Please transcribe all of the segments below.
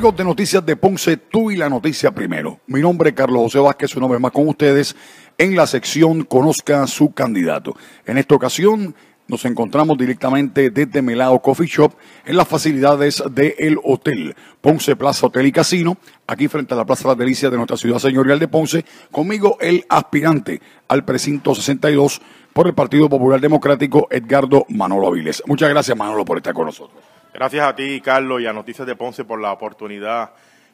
Amigos de Noticias de Ponce, tú y la noticia primero. Mi nombre es Carlos José Vázquez, una vez más con ustedes en la sección Conozca a su candidato. En esta ocasión nos encontramos directamente desde Melao Coffee Shop en las facilidades del hotel Ponce Plaza Hotel y Casino, aquí frente a la Plaza de las Delicias de nuestra ciudad señorial de Ponce. Conmigo el aspirante al precinto 62 por el Partido Popular Democrático, Edgardo Manolo Aviles. Muchas gracias Manolo por estar con nosotros. Gracias a ti, Carlos, y a Noticias de Ponce por la oportunidad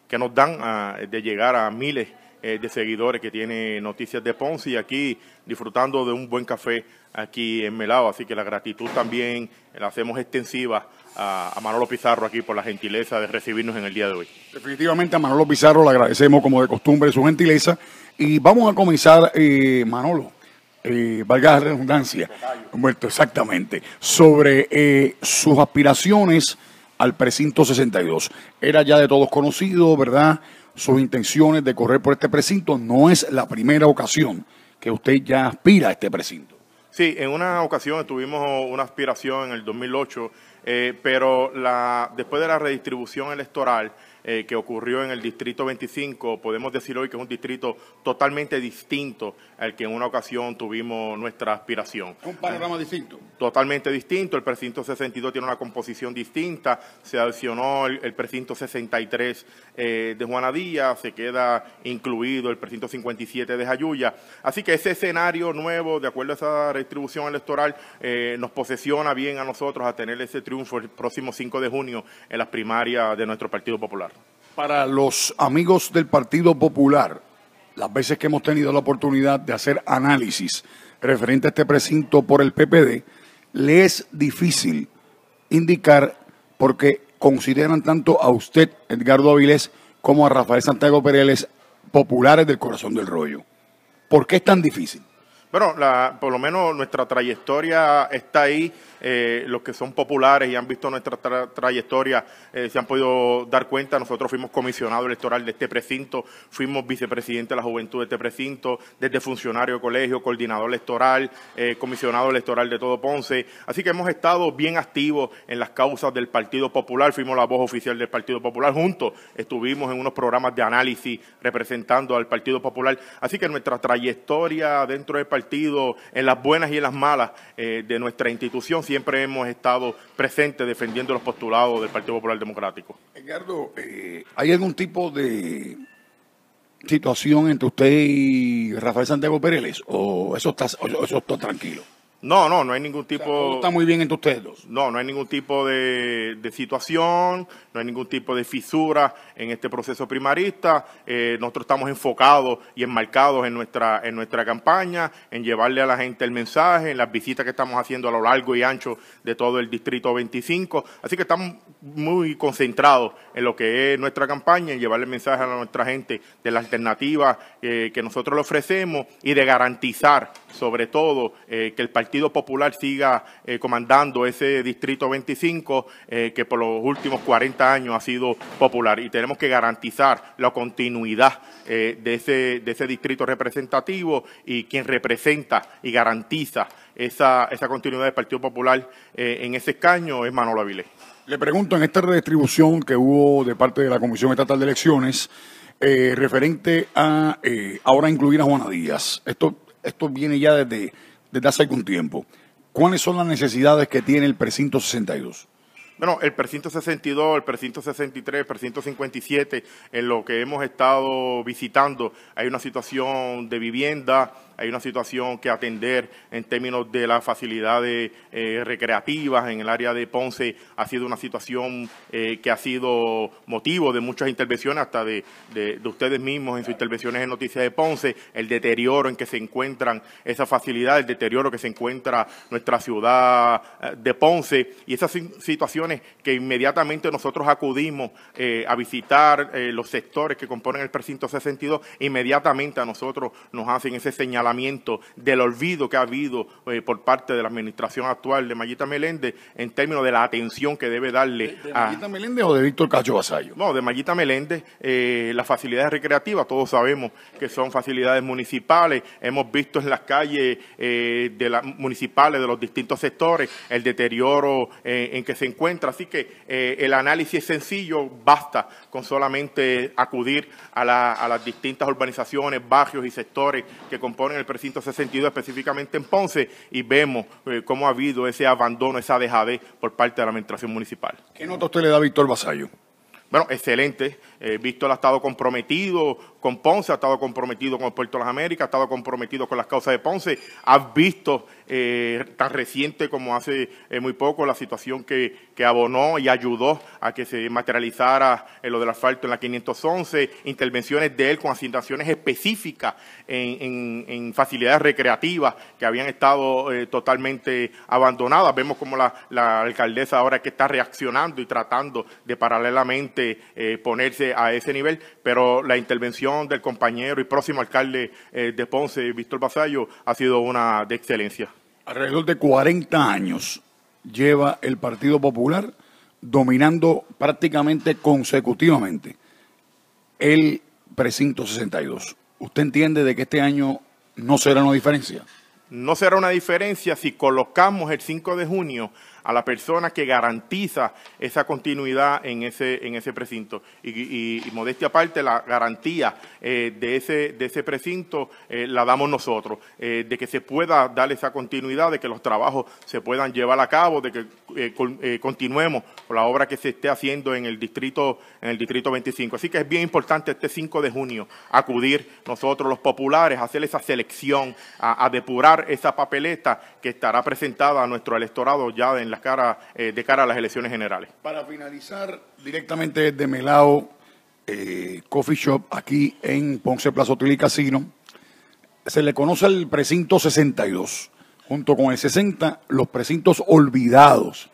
que nos dan ah, de llegar a miles eh, de seguidores que tiene Noticias de Ponce y aquí disfrutando de un buen café aquí en Melao. Así que la gratitud también la hacemos extensiva a, Manolo Pizarro aquí por la gentileza de recibirnos en el día de hoy. Definitivamente a Manolo Pizarro le agradecemos como de costumbre su gentileza y vamos a comenzar, eh, Manolo eh, valga la redundancia, muerto exactamente, sobre eh, sus aspiraciones al precinto 62. Era ya de todos conocido, ¿verdad? Sus intenciones de correr por este precinto no es la primera ocasión que usted ya aspira a este precinto. Sí, en una ocasión tuvimos una aspiración en el 2008, eh, pero la, después de la redistribución electoral, eh, que ocurrió en el Distrito 25, podemos decir hoy que es un distrito totalmente distinto al que en una ocasión tuvimos nuestra aspiración. Un panorama distinto. Totalmente distinto. El precinto 62 tiene una composición distinta. Se adicionó el, precinto 63 eh, de Díaz, se queda incluido el precinto 57 de Jayuya. Así que ese escenario nuevo, de acuerdo a esa redistribución electoral, eh, nos posesiona bien a nosotros a tener ese triunfo el próximo 5 de junio en las primarias de nuestro Partido Popular para los amigos del Partido Popular, las veces que hemos tenido la oportunidad de hacer análisis referente a este precinto por el PPD, le es difícil indicar qué consideran tanto a usted, Edgardo Avilés, como a Rafael Santiago Pereles populares del corazón del rollo. ¿Por qué es tan difícil? Bueno, por lo menos nuestra trayectoria está ahí. Eh, los que son populares y han visto nuestra trayectoria eh, se han podido dar cuenta. Nosotros fuimos comisionado electoral de este precinto, fuimos vicepresidente de la juventud de este precinto, desde funcionario de colegio, coordinador electoral, eh, comisionado electoral de todo Ponce. Así que hemos estado bien activos en las causas del Partido Popular. Fuimos la voz oficial del Partido Popular. Juntos estuvimos en unos programas de análisis representando al Partido Popular. Así que nuestra trayectoria dentro del Partido partido, en las buenas y en las malas eh, de nuestra institución, siempre hemos estado presentes defendiendo los postulados del Partido Popular Democrático. Edgardo, eh, ¿hay algún tipo de situación entre usted y Rafael Santiago Pérez o eso está, o eso está tranquilo? No, no, no hay ningún tipo... está muy bien entre ustedes dos. No, no hay ningún tipo de, situación, no hay ningún tipo de fisura en este proceso primarista. Eh, nosotros estamos enfocados y enmarcados en nuestra, en nuestra campaña, en llevarle a la gente el mensaje, en las visitas que estamos haciendo a lo largo y ancho de todo el Distrito 25. Así que estamos muy concentrados en lo que es nuestra campaña, en llevarle el mensaje a nuestra gente de la alternativa eh, que nosotros le ofrecemos y de garantizar, sobre todo, eh, que el partido Partido Popular siga eh, comandando ese Distrito 25 eh, que por los últimos 40 años ha sido popular y tenemos que garantizar la continuidad eh, de, ese, de ese distrito representativo y quien representa y garantiza esa, esa continuidad del Partido Popular en ese escaño es Manolo Avilés. Le pregunto, en esta redistribución que hubo de parte de la Comisión Estatal de Elecciones, referente a ahora incluir a Juana Díaz, esto, esto viene ya desde desde hace algún tiempo. ¿Cuáles son las necesidades que tiene el precinto 62? Bueno, el precinto 62, el precinto 63, el precinto 57, en lo que hemos estado visitando, hay una situación de vivienda, hay una situación que atender en términos de las facilidades eh, recreativas en el área de Ponce. Ha sido una situación eh, que ha sido motivo de muchas intervenciones, hasta de, ustedes mismos en sus intervenciones en Noticias de Ponce, el deterioro en que se encuentran esas facilidades, el deterioro que se encuentra nuestra ciudad eh, de Ponce y esas situaciones que inmediatamente nosotros acudimos a visitar los sectores que componen el precinto 62, inmediatamente a nosotros nos hacen ese señalamiento del olvido que ha habido eh, por parte de la administración actual de Mayita Meléndez en términos de la atención que debe darle de a... Mayita Meléndez o de Víctor Cacho Basayo? No, de Mayita Meléndez, eh, las facilidades recreativas, todos sabemos que son facilidades municipales, hemos visto en las calles eh, de municipales de los distintos sectores el deterioro eh, en que se encuentra, así que el análisis es sencillo, basta con solamente acudir a, a las distintas urbanizaciones, barrios y sectores que componen en el precinto 62, específicamente en Ponce, y vemos eh, cómo ha habido ese abandono, esa dejadez por parte de la administración municipal. ¿Qué nota usted le da Víctor Basayo? Bueno, excelente. Eh, Víctor ha estado comprometido con Ponce, ha estado comprometido con el Puerto de las Américas, ha estado comprometido con las causas de Ponce. Has visto eh, tan reciente como hace eh, muy poco la situación que, abonó y ayudó a que se materializara eh, lo del asfalto en la 511, intervenciones de él con asignaciones específicas en, facilidades recreativas que habían estado totalmente abandonadas. Vemos como la alcaldesa ahora que está reaccionando y tratando de paralelamente eh, ponerse a ese nivel, pero la intervención del compañero y próximo alcalde eh, de Ponce, Víctor Basallo, ha sido una de excelencia. Alrededor de 40 años lleva el Partido Popular dominando prácticamente consecutivamente el precinto 62. ¿Usted entiende de que este año no será una diferencia? No será una diferencia si colocamos el 5 de junio a la persona que garantiza esa continuidad en ese, en ese precinto. Y, modestia aparte, la garantía eh, de, ese, de ese precinto eh, la damos nosotros, eh, de que se pueda dar esa continuidad, de que los trabajos se puedan llevar a cabo, de que continuemos con la obra que se esté haciendo en el distrito en el distrito 25. Así que es bien importante este 5 de junio acudir nosotros los populares, hacer esa selección, a depurar esa papeleta que estará presentada a nuestro electorado ya en la cara, eh, de cara a las elecciones generales. Para finalizar, directamente de Melao, eh, Coffee Shop, aquí en Ponce Plaza Hotel Casino, se le conoce el precinto 62, junto con el 60, los precintos olvidados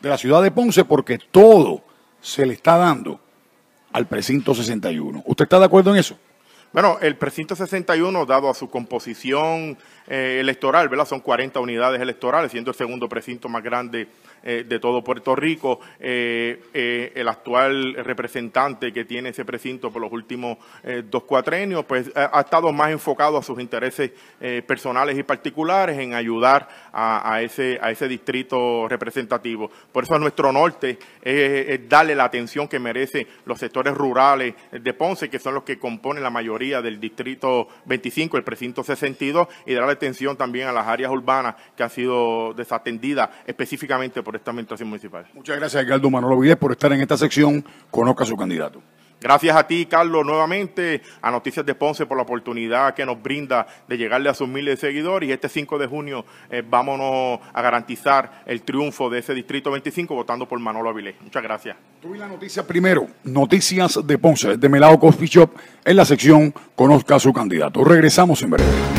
de la ciudad de Ponce, porque todo se le está dando al precinto 61. ¿Usted está de acuerdo en eso? Bueno, el precinto 61, dado a su composición eh, electoral, ¿verdad? Son 40 unidades electorales, siendo el segundo precinto más grande eh, de todo Puerto Rico, eh, eh, el actual representante que tiene ese precinto por los últimos dos cuatrenios, pues ha, estado más enfocado a sus intereses personales y particulares en ayudar a, ese, a ese distrito representativo. Por eso a nuestro norte es darle la atención que merecen los sectores rurales de Ponce, que son los que componen la mayoría del distrito 25, el precinto 62, y darle atención también a las áreas urbanas que han sido desatendidas específicamente por esta administración municipal. Muchas gracias, Edgardo Manolo Avilés, por estar en esta sección. Conozca a su candidato. Gracias a ti, Carlos, nuevamente, a Noticias de Ponce por la oportunidad que nos brinda de llegarle a sus miles de seguidores. Y este 5 de junio eh, vámonos a garantizar el triunfo de ese Distrito 25 votando por Manolo Avilés. Muchas gracias. Tuve la noticia primero, Noticias de Ponce, de Melao Coffee Shop, en la sección Conozca a su candidato. Regresamos en breve.